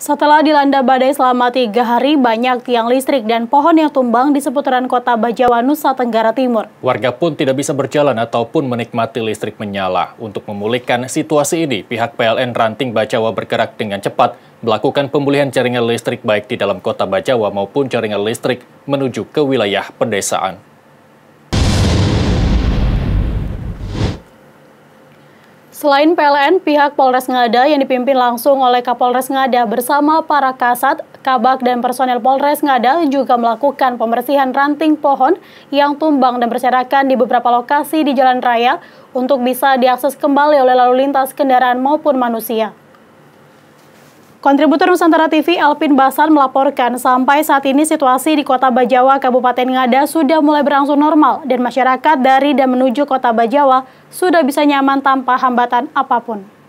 Setelah dilanda badai selama tiga hari, banyak tiang listrik dan pohon yang tumbang di seputaran kota Bajawa, Nusa Tenggara Timur. Warga pun tidak bisa berjalan ataupun menikmati listrik menyala. Untuk memulihkan situasi ini, pihak PLN Ranting Bajawa bergerak dengan cepat melakukan pemulihan jaringan listrik baik di dalam kota Bajawa maupun jaringan listrik menuju ke wilayah pedesaan. Selain PLN, pihak Polres Ngada yang dipimpin langsung oleh Kapolres Ngada bersama para kasat, kabak, dan personel Polres Ngada juga melakukan pembersihan ranting pohon yang tumbang dan berserakan di beberapa lokasi di jalan raya untuk bisa diakses kembali oleh lalu lintas kendaraan maupun manusia. Kontributor Nusantara TV Alpin Basan melaporkan sampai saat ini situasi di Kota Bajawa, Kabupaten Ngada sudah mulai berangsur normal dan masyarakat dari dan menuju Kota Bajawa sudah bisa nyaman tanpa hambatan apapun.